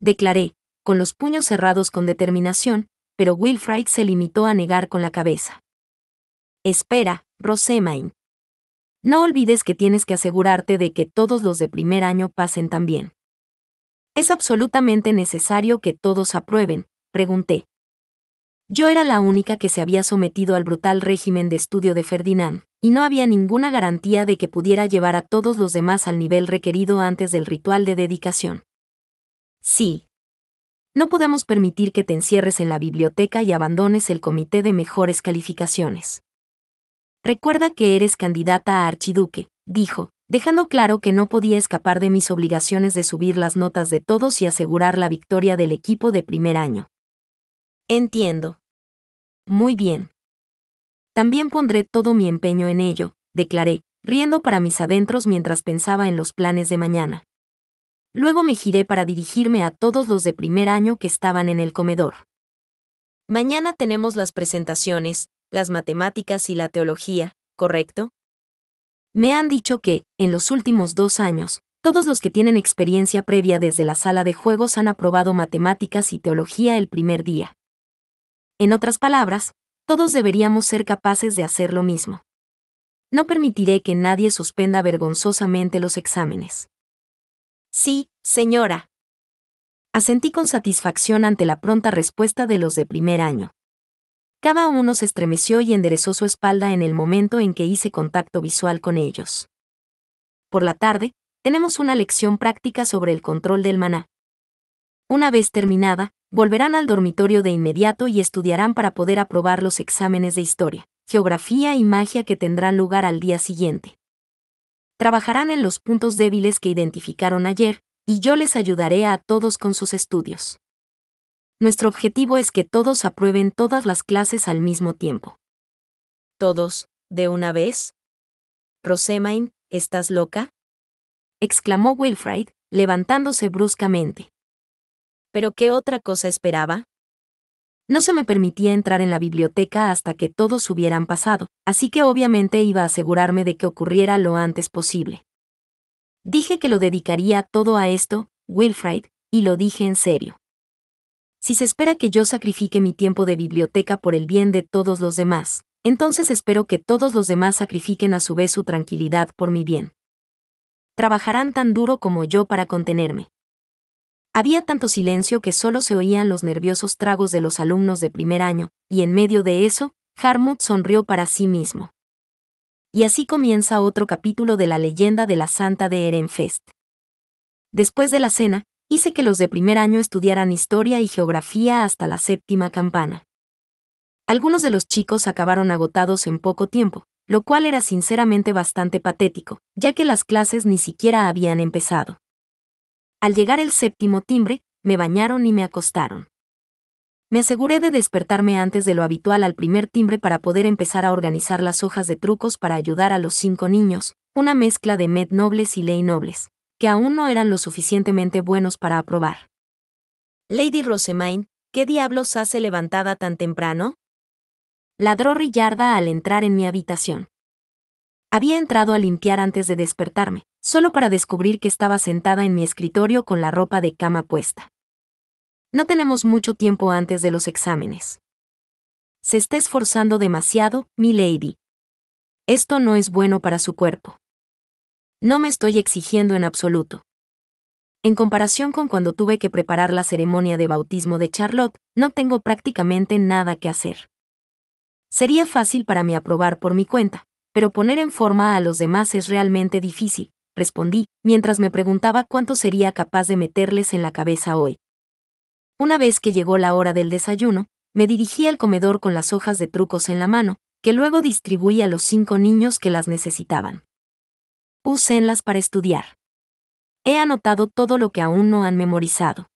Speaker 1: Declaré, con los puños cerrados con determinación, pero Wilfrid se limitó a negar con la cabeza. Espera, Rosemain. No olvides que tienes que asegurarte de que todos los de primer año pasen también. ¿Es absolutamente necesario que todos aprueben? pregunté. Yo era la única que se había sometido al brutal régimen de estudio de Ferdinand, y no había ninguna garantía de que pudiera llevar a todos los demás al nivel requerido antes del ritual de dedicación. Sí. No podemos permitir que te encierres en la biblioteca y abandones el comité de mejores calificaciones. Recuerda que eres candidata a archiduque, dijo, dejando claro que no podía escapar de mis obligaciones de subir las notas de todos y asegurar la victoria del equipo de primer año. Entiendo. Muy bien. También pondré todo mi empeño en ello, declaré, riendo para mis adentros mientras pensaba en los planes de mañana. Luego me giré para dirigirme a todos los de primer año que estaban en el comedor. Mañana tenemos las presentaciones, las matemáticas y la teología, ¿correcto? Me han dicho que, en los últimos dos años, todos los que tienen experiencia previa desde la sala de juegos han aprobado matemáticas y teología el primer día. En otras palabras, todos deberíamos ser capaces de hacer lo mismo. No permitiré que nadie suspenda vergonzosamente los exámenes. Sí, señora. Asentí con satisfacción ante la pronta respuesta de los de primer año. Cada uno se estremeció y enderezó su espalda en el momento en que hice contacto visual con ellos. Por la tarde, tenemos una lección práctica sobre el control del maná. Una vez terminada, volverán al dormitorio de inmediato y estudiarán para poder aprobar los exámenes de historia, geografía y magia que tendrán lugar al día siguiente. Trabajarán en los puntos débiles que identificaron ayer, y yo les ayudaré a todos con sus estudios. Nuestro objetivo es que todos aprueben todas las clases al mismo tiempo. ¿Todos, de una vez? Rosemain, ¿estás loca? exclamó Wilfrid, levantándose bruscamente. ¿Pero qué otra cosa esperaba? No se me permitía entrar en la biblioteca hasta que todos hubieran pasado, así que obviamente iba a asegurarme de que ocurriera lo antes posible. Dije que lo dedicaría todo a esto, Wilfrid, y lo dije en serio. Si se espera que yo sacrifique mi tiempo de biblioteca por el bien de todos los demás, entonces espero que todos los demás sacrifiquen a su vez su tranquilidad por mi bien. Trabajarán tan duro como yo para contenerme. Había tanto silencio que solo se oían los nerviosos tragos de los alumnos de primer año, y en medio de eso, Harmut sonrió para sí mismo. Y así comienza otro capítulo de la leyenda de la Santa de Ehrenfest. Después de la cena, hice que los de primer año estudiaran historia y geografía hasta la séptima campana. Algunos de los chicos acabaron agotados en poco tiempo, lo cual era sinceramente bastante patético, ya que las clases ni siquiera habían empezado. Al llegar el séptimo timbre, me bañaron y me acostaron. Me aseguré de despertarme antes de lo habitual al primer timbre para poder empezar a organizar las hojas de trucos para ayudar a los cinco niños, una mezcla de med nobles y ley nobles, que aún no eran lo suficientemente buenos para aprobar. Lady Rosemain, ¿qué diablos hace levantada tan temprano? Ladró Rillarda al entrar en mi habitación. Había entrado a limpiar antes de despertarme, solo para descubrir que estaba sentada en mi escritorio con la ropa de cama puesta. No tenemos mucho tiempo antes de los exámenes. Se está esforzando demasiado, mi lady. Esto no es bueno para su cuerpo. No me estoy exigiendo en absoluto. En comparación con cuando tuve que preparar la ceremonia de bautismo de Charlotte, no tengo prácticamente nada que hacer. Sería fácil para mí aprobar por mi cuenta, pero poner en forma a los demás es realmente difícil, respondí, mientras me preguntaba cuánto sería capaz de meterles en la cabeza hoy. Una vez que llegó la hora del desayuno, me dirigí al comedor con las hojas de trucos en la mano, que luego distribuí a los cinco niños que las necesitaban. Usenlas para estudiar. He anotado todo lo que aún no han memorizado.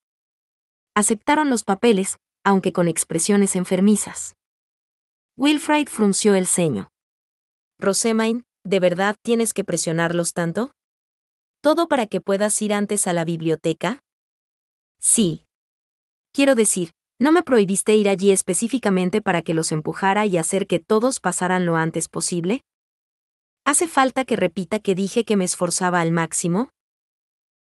Speaker 1: Aceptaron los papeles, aunque con expresiones enfermizas. Wilfrid frunció el ceño. Rosemain, ¿de verdad tienes que presionarlos tanto? ¿Todo para que puedas ir antes a la biblioteca? Sí. Quiero decir, no me prohibiste ir allí específicamente para que los empujara y hacer que todos pasaran lo antes posible? ¿Hace falta que repita que dije que me esforzaba al máximo?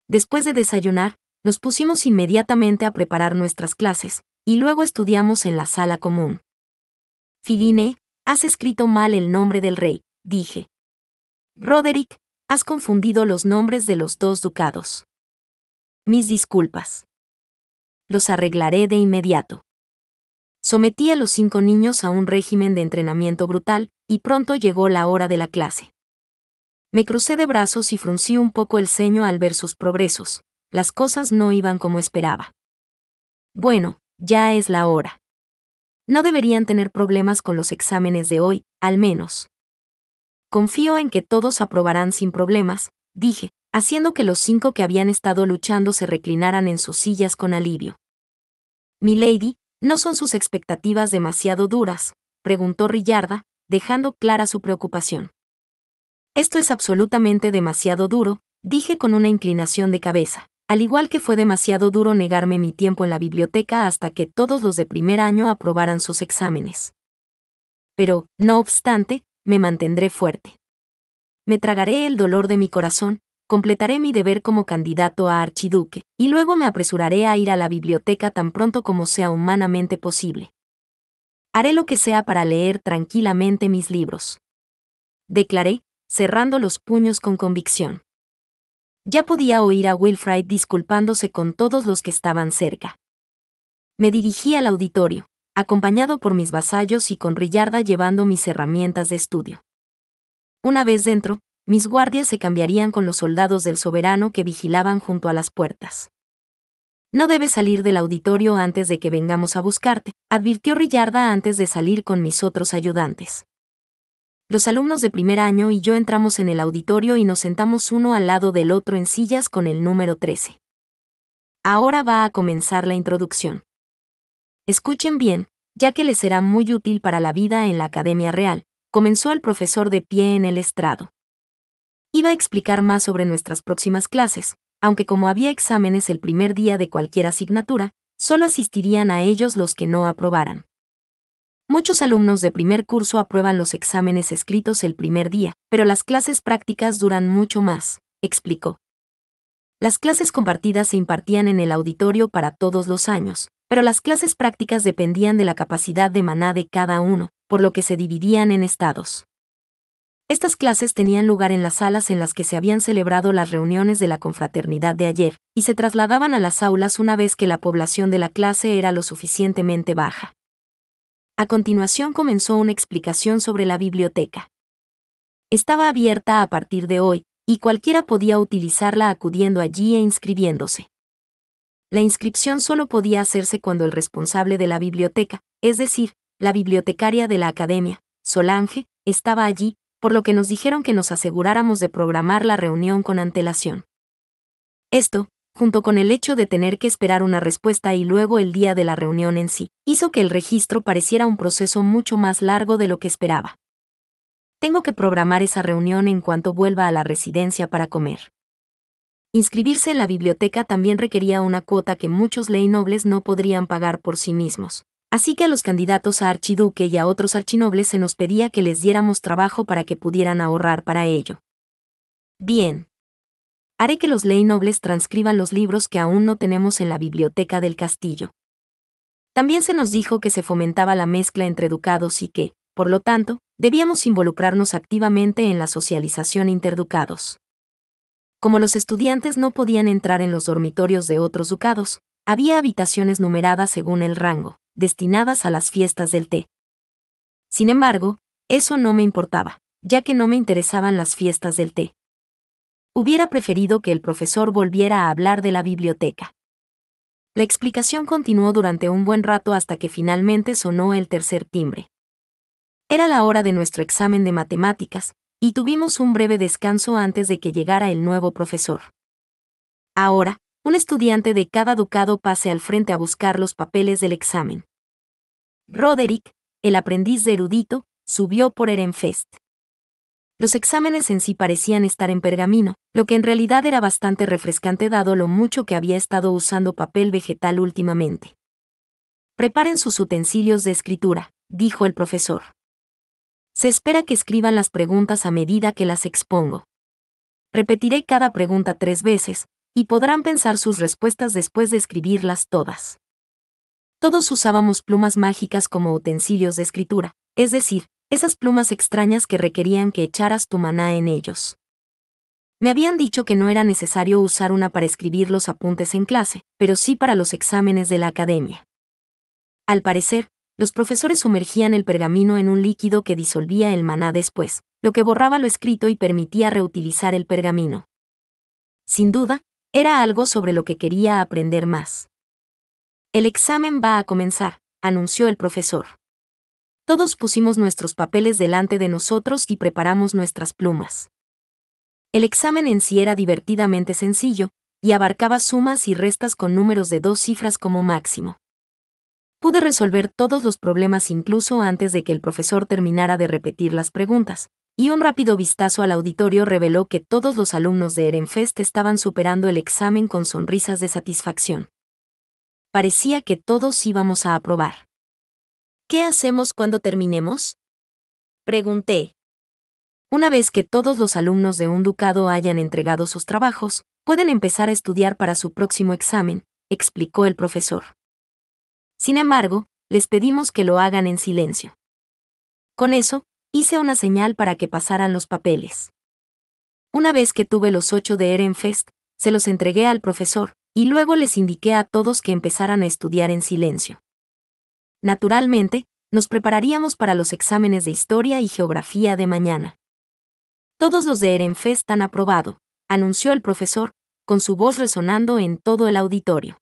Speaker 1: Después de desayunar, nos pusimos inmediatamente a preparar nuestras clases, y luego estudiamos en la sala común. Filine, has escrito mal el nombre del rey, dije. Roderick, has confundido los nombres de los dos ducados. Mis disculpas. Los arreglaré de inmediato. Sometí a los cinco niños a un régimen de entrenamiento brutal, y pronto llegó la hora de la clase. Me crucé de brazos y fruncí un poco el ceño al ver sus progresos. Las cosas no iban como esperaba. Bueno, ya es la hora. No deberían tener problemas con los exámenes de hoy, al menos. Confío en que todos aprobarán sin problemas, dije, haciendo que los cinco que habían estado luchando se reclinaran en sus sillas con alivio. Milady, ¿no son sus expectativas demasiado duras? preguntó Rillarda, dejando clara su preocupación. Esto es absolutamente demasiado duro, dije con una inclinación de cabeza, al igual que fue demasiado duro negarme mi tiempo en la biblioteca hasta que todos los de primer año aprobaran sus exámenes. Pero, no obstante, me mantendré fuerte. Me tragaré el dolor de mi corazón, completaré mi deber como candidato a archiduque, y luego me apresuraré a ir a la biblioteca tan pronto como sea humanamente posible. Haré lo que sea para leer tranquilamente mis libros. Declaré, cerrando los puños con convicción. Ya podía oír a Wilfrid disculpándose con todos los que estaban cerca. Me dirigí al auditorio, acompañado por mis vasallos y con Rillarda llevando mis herramientas de estudio. Una vez dentro, mis guardias se cambiarían con los soldados del soberano que vigilaban junto a las puertas. No debes salir del auditorio antes de que vengamos a buscarte, advirtió Rillarda antes de salir con mis otros ayudantes. Los alumnos de primer año y yo entramos en el auditorio y nos sentamos uno al lado del otro en sillas con el número 13. Ahora va a comenzar la introducción. Escuchen bien, ya que les será muy útil para la vida en la Academia Real, comenzó el profesor de pie en el estrado. Iba a explicar más sobre nuestras próximas clases, aunque como había exámenes el primer día de cualquier asignatura, solo asistirían a ellos los que no aprobaran. Muchos alumnos de primer curso aprueban los exámenes escritos el primer día, pero las clases prácticas duran mucho más, explicó. Las clases compartidas se impartían en el auditorio para todos los años, pero las clases prácticas dependían de la capacidad de maná de cada uno, por lo que se dividían en estados. Estas clases tenían lugar en las salas en las que se habían celebrado las reuniones de la confraternidad de ayer, y se trasladaban a las aulas una vez que la población de la clase era lo suficientemente baja. A continuación comenzó una explicación sobre la biblioteca. Estaba abierta a partir de hoy, y cualquiera podía utilizarla acudiendo allí e inscribiéndose. La inscripción solo podía hacerse cuando el responsable de la biblioteca, es decir, la bibliotecaria de la academia, Solange, estaba allí, por lo que nos dijeron que nos aseguráramos de programar la reunión con antelación. Esto, junto con el hecho de tener que esperar una respuesta y luego el día de la reunión en sí, hizo que el registro pareciera un proceso mucho más largo de lo que esperaba. Tengo que programar esa reunión en cuanto vuelva a la residencia para comer. Inscribirse en la biblioteca también requería una cuota que muchos ley nobles no podrían pagar por sí mismos. Así que a los candidatos a archiduque y a otros archinobles se nos pedía que les diéramos trabajo para que pudieran ahorrar para ello. Bien. Haré que los ley nobles transcriban los libros que aún no tenemos en la biblioteca del castillo. También se nos dijo que se fomentaba la mezcla entre ducados y que, por lo tanto, debíamos involucrarnos activamente en la socialización interducados. Como los estudiantes no podían entrar en los dormitorios de otros ducados, había habitaciones numeradas según el rango destinadas a las fiestas del té. Sin embargo, eso no me importaba, ya que no me interesaban las fiestas del té. Hubiera preferido que el profesor volviera a hablar de la biblioteca. La explicación continuó durante un buen rato hasta que finalmente sonó el tercer timbre. Era la hora de nuestro examen de matemáticas, y tuvimos un breve descanso antes de que llegara el nuevo profesor. Ahora, un estudiante de cada ducado pase al frente a buscar los papeles del examen. Roderick, el aprendiz de erudito, subió por Erenfest. Los exámenes en sí parecían estar en pergamino, lo que en realidad era bastante refrescante dado lo mucho que había estado usando papel vegetal últimamente. Preparen sus utensilios de escritura, dijo el profesor. Se espera que escriban las preguntas a medida que las expongo. Repetiré cada pregunta tres veces, y podrán pensar sus respuestas después de escribirlas todas. Todos usábamos plumas mágicas como utensilios de escritura, es decir, esas plumas extrañas que requerían que echaras tu maná en ellos. Me habían dicho que no era necesario usar una para escribir los apuntes en clase, pero sí para los exámenes de la academia. Al parecer, los profesores sumergían el pergamino en un líquido que disolvía el maná después, lo que borraba lo escrito y permitía reutilizar el pergamino. Sin duda, era algo sobre lo que quería aprender más. El examen va a comenzar, anunció el profesor. Todos pusimos nuestros papeles delante de nosotros y preparamos nuestras plumas. El examen en sí era divertidamente sencillo, y abarcaba sumas y restas con números de dos cifras como máximo. Pude resolver todos los problemas incluso antes de que el profesor terminara de repetir las preguntas, y un rápido vistazo al auditorio reveló que todos los alumnos de Erenfest estaban superando el examen con sonrisas de satisfacción. Parecía que todos íbamos a aprobar. ¿Qué hacemos cuando terminemos? Pregunté. Una vez que todos los alumnos de un ducado hayan entregado sus trabajos, pueden empezar a estudiar para su próximo examen, explicó el profesor. Sin embargo, les pedimos que lo hagan en silencio. Con eso, Hice una señal para que pasaran los papeles. Una vez que tuve los ocho de Ehrenfest, se los entregué al profesor, y luego les indiqué a todos que empezaran a estudiar en silencio. Naturalmente, nos prepararíamos para los exámenes de historia y geografía de mañana. Todos los de Ehrenfest han aprobado, anunció el profesor, con su voz resonando en todo el auditorio.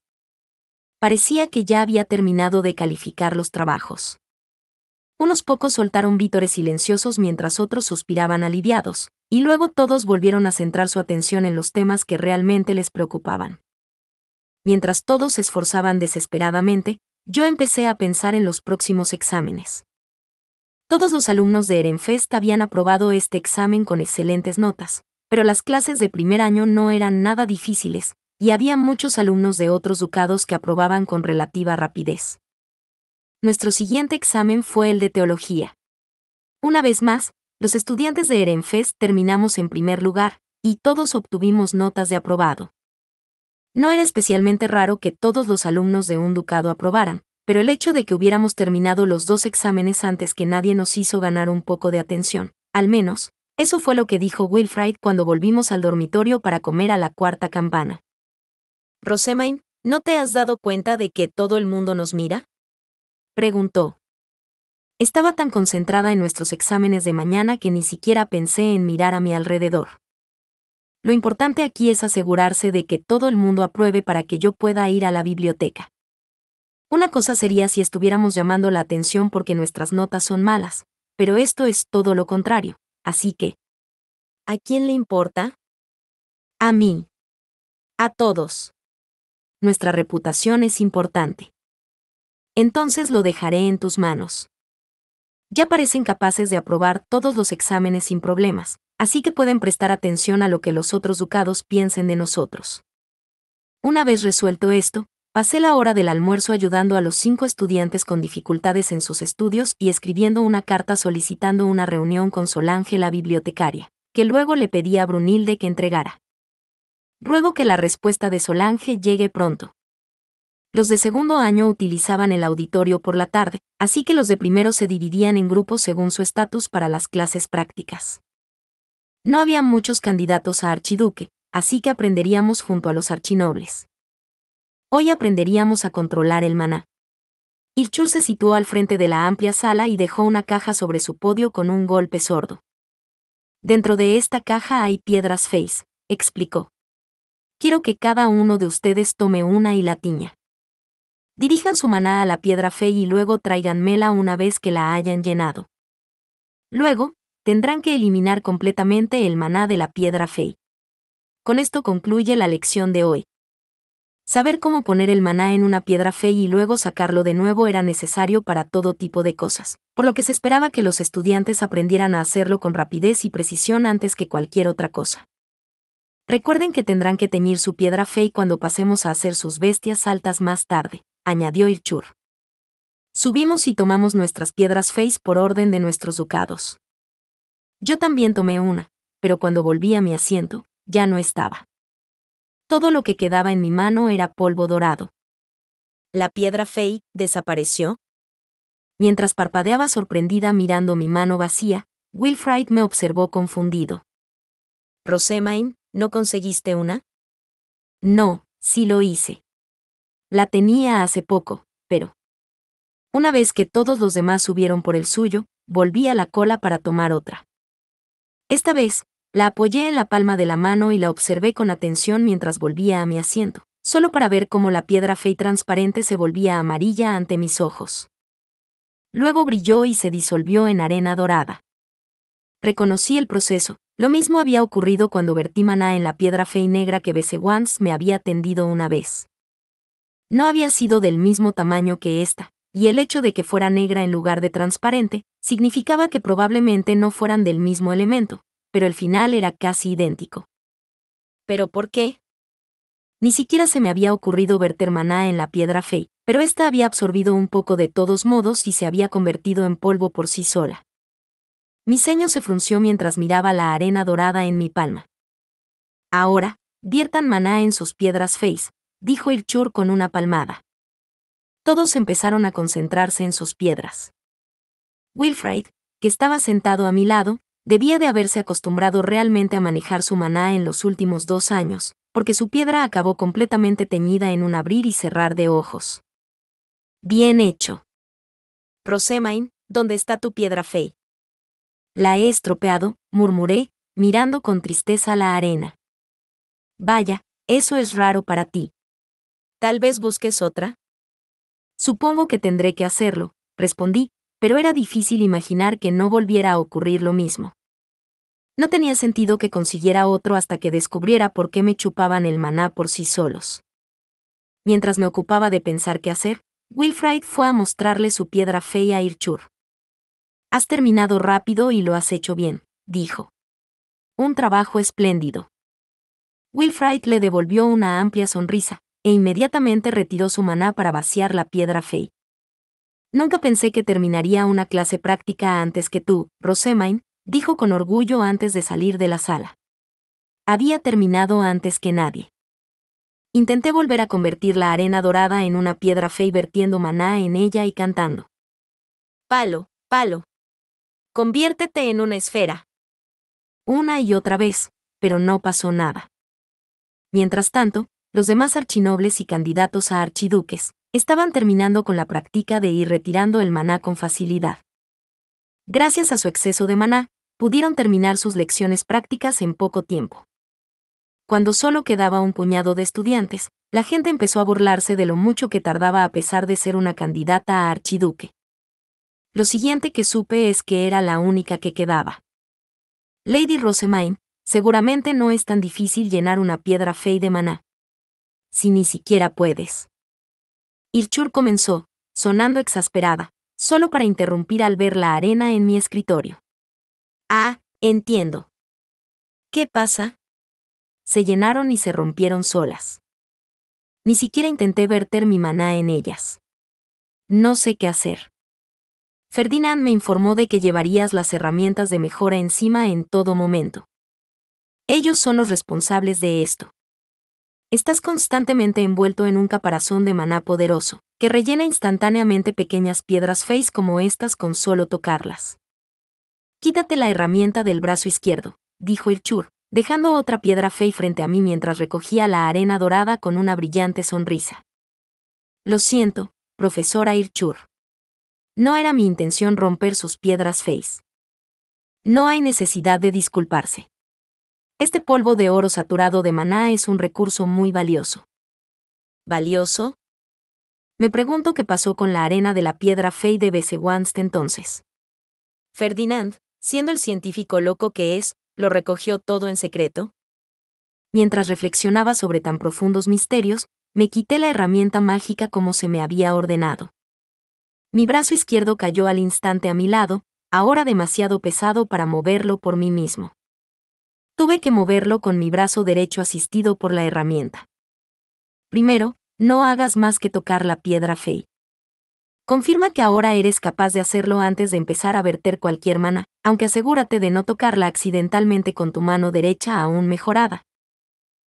Speaker 1: Parecía que ya había terminado de calificar los trabajos. Unos pocos soltaron vítores silenciosos mientras otros suspiraban aliviados, y luego todos volvieron a centrar su atención en los temas que realmente les preocupaban. Mientras todos se esforzaban desesperadamente, yo empecé a pensar en los próximos exámenes. Todos los alumnos de Erenfest habían aprobado este examen con excelentes notas, pero las clases de primer año no eran nada difíciles, y había muchos alumnos de otros ducados que aprobaban con relativa rapidez. Nuestro siguiente examen fue el de teología. Una vez más, los estudiantes de Erenfest terminamos en primer lugar, y todos obtuvimos notas de aprobado. No era especialmente raro que todos los alumnos de un ducado aprobaran, pero el hecho de que hubiéramos terminado los dos exámenes antes que nadie nos hizo ganar un poco de atención, al menos, eso fue lo que dijo Wilfried cuando volvimos al dormitorio para comer a la cuarta campana. Rosemain, ¿no te has dado cuenta de que todo el mundo nos mira? Preguntó. Estaba tan concentrada en nuestros exámenes de mañana que ni siquiera pensé en mirar a mi alrededor. Lo importante aquí es asegurarse de que todo el mundo apruebe para que yo pueda ir a la biblioteca. Una cosa sería si estuviéramos llamando la atención porque nuestras notas son malas, pero esto es todo lo contrario, así que... ¿A quién le importa? A mí. A todos. Nuestra reputación es importante entonces lo dejaré en tus manos. Ya parecen capaces de aprobar todos los exámenes sin problemas, así que pueden prestar atención a lo que los otros ducados piensen de nosotros. Una vez resuelto esto, pasé la hora del almuerzo ayudando a los cinco estudiantes con dificultades en sus estudios y escribiendo una carta solicitando una reunión con Solange la bibliotecaria, que luego le pedí a Brunilde que entregara. Ruego que la respuesta de Solange llegue pronto. Los de segundo año utilizaban el auditorio por la tarde, así que los de primero se dividían en grupos según su estatus para las clases prácticas. No había muchos candidatos a archiduque, así que aprenderíamos junto a los archinobles. Hoy aprenderíamos a controlar el maná. Ilchul se situó al frente de la amplia sala y dejó una caja sobre su podio con un golpe sordo. Dentro de esta caja hay piedras face, explicó. Quiero que cada uno de ustedes tome una y la tiña. Dirijan su maná a la piedra fey y luego tráiganmela una vez que la hayan llenado. Luego, tendrán que eliminar completamente el maná de la piedra fey. Con esto concluye la lección de hoy. Saber cómo poner el maná en una piedra fey y luego sacarlo de nuevo era necesario para todo tipo de cosas, por lo que se esperaba que los estudiantes aprendieran a hacerlo con rapidez y precisión antes que cualquier otra cosa. Recuerden que tendrán que teñir su piedra fey cuando pasemos a hacer sus bestias altas más tarde añadió Irchur. Subimos y tomamos nuestras piedras face por orden de nuestros ducados. Yo también tomé una, pero cuando volví a mi asiento, ya no estaba. Todo lo que quedaba en mi mano era polvo dorado. La piedra fey desapareció. Mientras parpadeaba sorprendida mirando mi mano vacía, Wilfrid me observó confundido. Rosemain, ¿no conseguiste una? No, sí lo hice. La tenía hace poco, pero... Una vez que todos los demás subieron por el suyo, volví a la cola para tomar otra. Esta vez, la apoyé en la palma de la mano y la observé con atención mientras volvía a mi asiento, solo para ver cómo la piedra fey transparente se volvía amarilla ante mis ojos. Luego brilló y se disolvió en arena dorada. Reconocí el proceso, lo mismo había ocurrido cuando vertí maná en la piedra fey negra que once me había tendido una vez no había sido del mismo tamaño que esta, y el hecho de que fuera negra en lugar de transparente, significaba que probablemente no fueran del mismo elemento, pero el final era casi idéntico. ¿Pero por qué? Ni siquiera se me había ocurrido verter maná en la piedra fey, pero esta había absorbido un poco de todos modos y se había convertido en polvo por sí sola. Mi ceño se frunció mientras miraba la arena dorada en mi palma. Ahora, viertan maná en sus piedras feis, dijo el con una palmada. Todos empezaron a concentrarse en sus piedras. Wilfred, que estaba sentado a mi lado, debía de haberse acostumbrado realmente a manejar su maná en los últimos dos años, porque su piedra acabó completamente teñida en un abrir y cerrar de ojos. Bien hecho. Rosemain, ¿dónde está tu piedra fey. La he estropeado, murmuré, mirando con tristeza la arena. Vaya, eso es raro para ti. Tal vez busques otra. Supongo que tendré que hacerlo, respondí, pero era difícil imaginar que no volviera a ocurrir lo mismo. No tenía sentido que consiguiera otro hasta que descubriera por qué me chupaban el maná por sí solos. Mientras me ocupaba de pensar qué hacer, Wilfried fue a mostrarle su piedra fea a Irchur. Has terminado rápido y lo has hecho bien, dijo. Un trabajo espléndido. Wilfried le devolvió una amplia sonrisa, e inmediatamente retiró su maná para vaciar la piedra Fey. Nunca pensé que terminaría una clase práctica antes que tú, Rosemain, dijo con orgullo antes de salir de la sala. Había terminado antes que nadie. Intenté volver a convertir la arena dorada en una piedra Fey vertiendo maná en ella y cantando. Palo, palo. Conviértete en una esfera. Una y otra vez, pero no pasó nada. Mientras tanto, los demás archinobles y candidatos a archiduques, estaban terminando con la práctica de ir retirando el maná con facilidad. Gracias a su exceso de maná, pudieron terminar sus lecciones prácticas en poco tiempo. Cuando solo quedaba un puñado de estudiantes, la gente empezó a burlarse de lo mucho que tardaba a pesar de ser una candidata a archiduque. Lo siguiente que supe es que era la única que quedaba. Lady Rosemain, seguramente no es tan difícil llenar una piedra fey de maná, si ni siquiera puedes? Ilchur comenzó, sonando exasperada, solo para interrumpir al ver la arena en mi escritorio. Ah, entiendo. ¿Qué pasa? Se llenaron y se rompieron solas. Ni siquiera intenté verter mi maná en ellas. No sé qué hacer. Ferdinand me informó de que llevarías las herramientas de mejora encima en todo momento. Ellos son los responsables de esto. Estás constantemente envuelto en un caparazón de maná poderoso, que rellena instantáneamente pequeñas piedras feis como estas con solo tocarlas. Quítate la herramienta del brazo izquierdo, dijo el chur, dejando otra piedra fey frente a mí mientras recogía la arena dorada con una brillante sonrisa. Lo siento, profesora Irchur. No era mi intención romper sus piedras feis. No hay necesidad de disculparse. Este polvo de oro saturado de maná es un recurso muy valioso. ¿Valioso? Me pregunto qué pasó con la arena de la piedra Fey de Besewanst entonces. Ferdinand, siendo el científico loco que es, lo recogió todo en secreto. Mientras reflexionaba sobre tan profundos misterios, me quité la herramienta mágica como se me había ordenado. Mi brazo izquierdo cayó al instante a mi lado, ahora demasiado pesado para moverlo por mí mismo. Tuve que moverlo con mi brazo derecho asistido por la herramienta. Primero, no hagas más que tocar la piedra fey. Confirma que ahora eres capaz de hacerlo antes de empezar a verter cualquier mana, aunque asegúrate de no tocarla accidentalmente con tu mano derecha aún mejorada.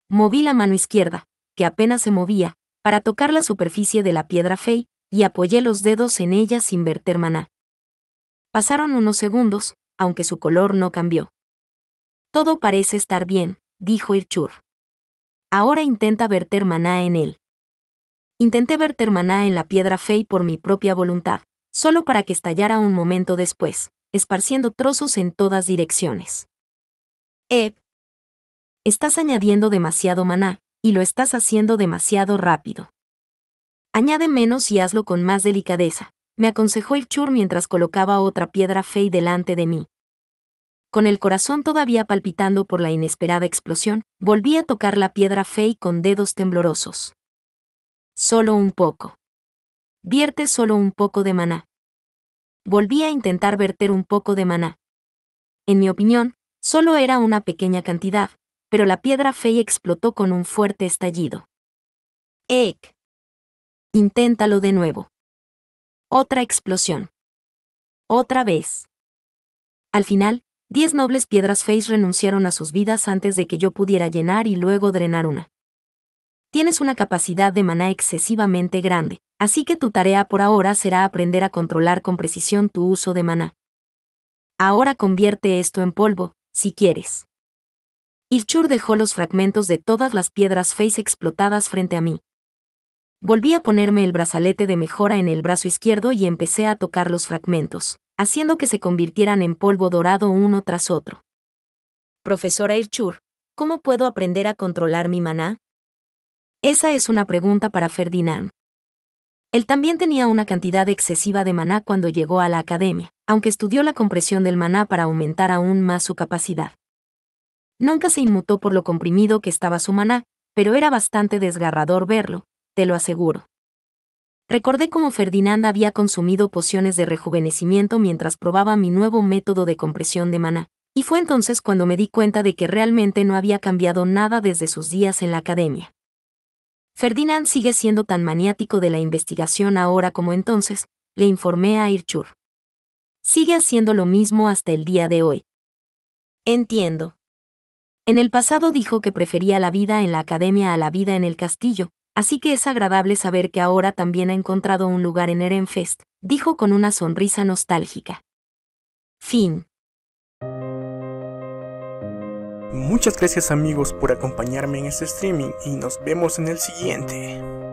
Speaker 1: Moví la mano izquierda, que apenas se movía, para tocar la superficie de la piedra fey, y apoyé los dedos en ella sin verter maná. Pasaron unos segundos, aunque su color no cambió. Todo parece estar bien, dijo Irchur. Ahora intenta verter maná en él. Intenté verter maná en la piedra Fey por mi propia voluntad, solo para que estallara un momento después, esparciendo trozos en todas direcciones. Eb. Estás añadiendo demasiado maná, y lo estás haciendo demasiado rápido. Añade menos y hazlo con más delicadeza, me aconsejó el mientras colocaba otra piedra fey delante de mí, con el corazón todavía palpitando por la inesperada explosión, volví a tocar la piedra Fey con dedos temblorosos. Solo un poco. Vierte solo un poco de maná. Volví a intentar verter un poco de maná. En mi opinión, solo era una pequeña cantidad, pero la piedra Fey explotó con un fuerte estallido. ¡Ek! Inténtalo de nuevo. Otra explosión. Otra vez. Al final, Diez nobles piedras face renunciaron a sus vidas antes de que yo pudiera llenar y luego drenar una. Tienes una capacidad de maná excesivamente grande, así que tu tarea por ahora será aprender a controlar con precisión tu uso de maná. Ahora convierte esto en polvo, si quieres. Ilchur dejó los fragmentos de todas las piedras face explotadas frente a mí. Volví a ponerme el brazalete de mejora en el brazo izquierdo y empecé a tocar los fragmentos haciendo que se convirtieran en polvo dorado uno tras otro. Profesora Irchur, ¿cómo puedo aprender a controlar mi maná? Esa es una pregunta para Ferdinand. Él también tenía una cantidad excesiva de maná cuando llegó a la academia, aunque estudió la compresión del maná para aumentar aún más su capacidad. Nunca se inmutó por lo comprimido que estaba su maná, pero era bastante desgarrador verlo, te lo aseguro. Recordé cómo Ferdinand había consumido pociones de rejuvenecimiento mientras probaba mi nuevo método de compresión de maná, y fue entonces cuando me di cuenta de que realmente no había cambiado nada desde sus días en la academia. Ferdinand sigue siendo tan maniático de la investigación ahora como entonces, le informé a Irchur. Sigue haciendo lo mismo hasta el día de hoy. Entiendo. En el pasado dijo que prefería la vida en la academia a la vida en el castillo, así que es agradable saber que ahora también ha encontrado un lugar en Erenfest, dijo con una sonrisa nostálgica. Fin. Muchas gracias amigos por acompañarme en este streaming y nos vemos en el siguiente.